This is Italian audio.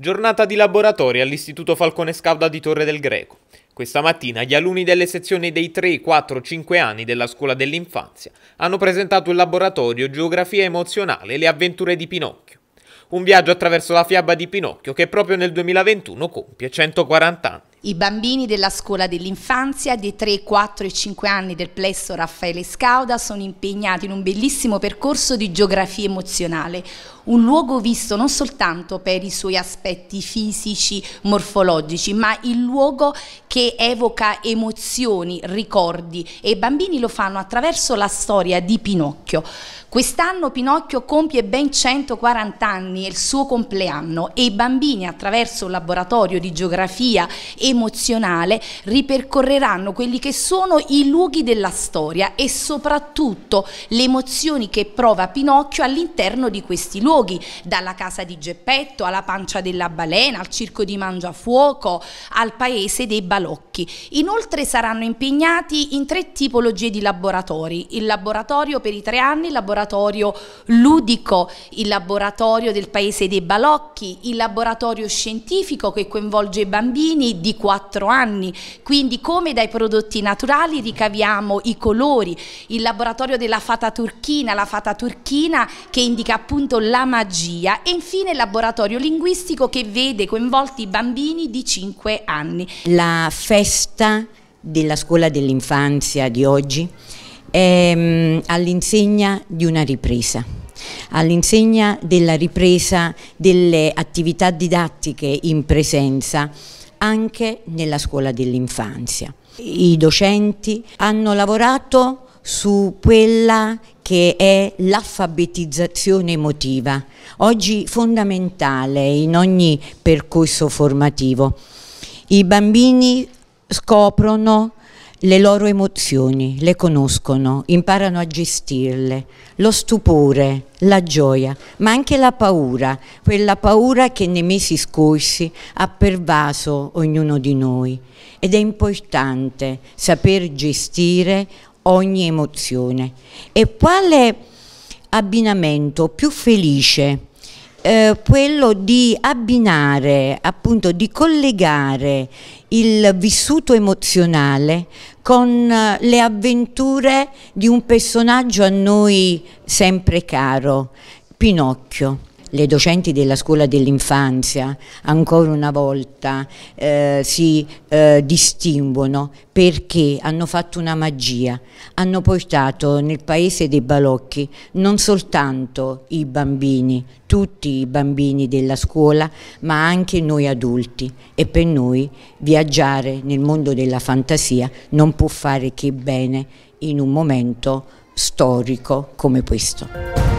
Giornata di laboratorio all'Istituto Falcone Scauda di Torre del Greco. Questa mattina gli alunni delle sezioni dei 3, 4, 5 anni della Scuola dell'Infanzia hanno presentato il laboratorio Geografia emozionale e le avventure di Pinocchio. Un viaggio attraverso la fiaba di Pinocchio che proprio nel 2021 compie 140 anni. I bambini della scuola dell'infanzia dei 3, 4 e 5 anni del plesso Raffaele Scauda sono impegnati in un bellissimo percorso di geografia emozionale, un luogo visto non soltanto per i suoi aspetti fisici, morfologici, ma il luogo che evoca emozioni, ricordi e i bambini lo fanno attraverso la storia di Pinocchio. Quest'anno Pinocchio compie ben 140 anni, è il suo compleanno e i bambini attraverso un laboratorio di geografia e emozionale ripercorreranno quelli che sono i luoghi della storia e soprattutto le emozioni che prova Pinocchio all'interno di questi luoghi, dalla casa di Geppetto alla pancia della balena, al circo di Mangiafuoco, al paese dei balocchi. Inoltre saranno impegnati in tre tipologie di laboratori, il laboratorio per i tre anni, il laboratorio ludico, il laboratorio del paese dei balocchi, il laboratorio scientifico che coinvolge i bambini di quattro anni. Quindi come dai prodotti naturali ricaviamo i colori, il laboratorio della fata turchina, la fata turchina che indica appunto la magia e infine il laboratorio linguistico che vede coinvolti i bambini di 5 anni. La festa della scuola dell'infanzia di oggi è mm, all'insegna di una ripresa all'insegna della ripresa delle attività didattiche in presenza anche nella scuola dell'infanzia. I docenti hanno lavorato su quella che è l'alfabetizzazione emotiva, oggi fondamentale in ogni percorso formativo. I bambini scoprono le loro emozioni, le conoscono, imparano a gestirle, lo stupore, la gioia, ma anche la paura, quella paura che nei mesi scorsi ha pervaso ognuno di noi. Ed è importante saper gestire ogni emozione. E quale abbinamento più felice eh, quello di abbinare, appunto di collegare il vissuto emozionale con eh, le avventure di un personaggio a noi sempre caro, Pinocchio le docenti della scuola dell'infanzia ancora una volta eh, si eh, distinguono perché hanno fatto una magia, hanno portato nel paese dei balocchi non soltanto i bambini, tutti i bambini della scuola, ma anche noi adulti e per noi viaggiare nel mondo della fantasia non può fare che bene in un momento storico come questo.